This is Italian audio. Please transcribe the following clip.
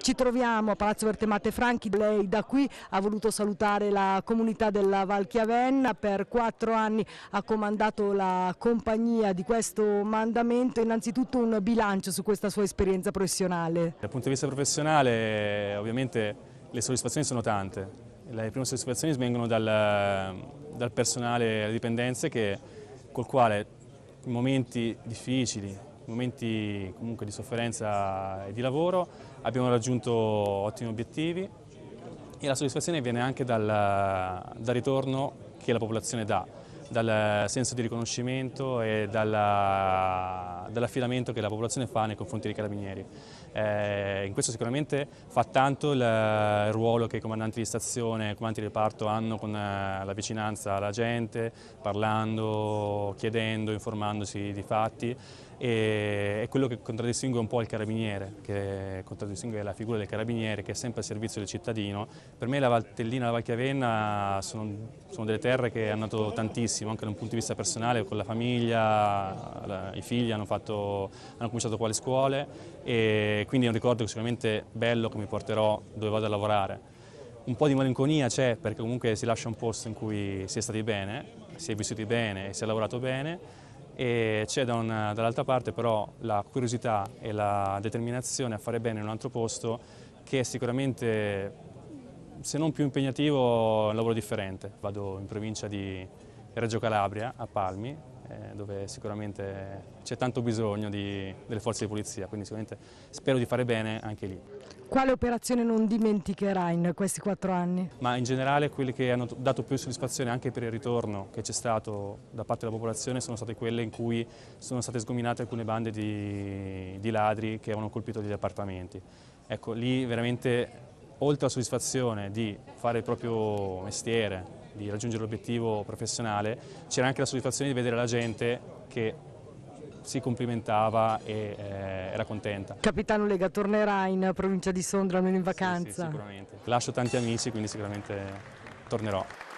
Ci troviamo a Palazzo Vertemate Franchi, lei da qui ha voluto salutare la comunità della Val Chiavenna, per quattro anni ha comandato la compagnia di questo mandamento, innanzitutto un bilancio su questa sua esperienza professionale. Dal punto di vista professionale ovviamente le soddisfazioni sono tante, le prime soddisfazioni vengono dal, dal personale, alle dipendenze che, col quale in momenti difficili, momenti comunque di sofferenza e di lavoro, abbiamo raggiunto ottimi obiettivi e la soddisfazione viene anche dal, dal ritorno che la popolazione dà, dal senso di riconoscimento e dalla dell'affidamento che la popolazione fa nei confronti dei carabinieri. Eh, in questo sicuramente fa tanto il, il, ruolo che i comandanti di stazione, i comandanti di reparto hanno con eh, la vicinanza alla gente, parlando, chiedendo, informandosi di fatti e è quello che contraddistingue un po' il carabiniere, che contraddistingue la figura del carabiniere che è sempre al servizio del cittadino. Per me la Valtellina e la Valchiavenna sono, sono, delle terre che hanno dato tantissimo, anche da un punto di vista personale, con la famiglia, la, i figli hanno fatto cominciato, hanno cominciato qua scuole e quindi è un ricordo sicuramente bello che mi porterò dove vado a lavorare. Un po' di malinconia c'è perché comunque si lascia un posto in cui si è stati bene, si è vissuti bene e si è lavorato bene e c'è da dall'altra parte però la curiosità e la determinazione a fare bene in un altro posto che è sicuramente se non più impegnativo, un lavoro differente. Vado in provincia di Reggio Calabria, a Palmi, eh, dove sicuramente c'è tanto bisogno di, delle forze di polizia, quindi sicuramente spero di fare bene anche lì. Quale operazione non dimenticherà in questi quattro anni? Ma in generale quelle che hanno dato più soddisfazione anche per il ritorno che c'è stato da parte della popolazione sono state quelle in cui sono state sgominate alcune bande di, di ladri che avevano colpito degli appartamenti. Ecco, lì veramente oltre alla soddisfazione di fare il proprio mestiere, di raggiungere l'obiettivo professionale, c'era anche la soddisfazione di vedere la gente che si complimentava e eh, era contenta. Capitano Lega tornerà in provincia di Sondra almeno in vacanza? Sì, sì, sicuramente. Lascio tanti amici, quindi sicuramente tornerò.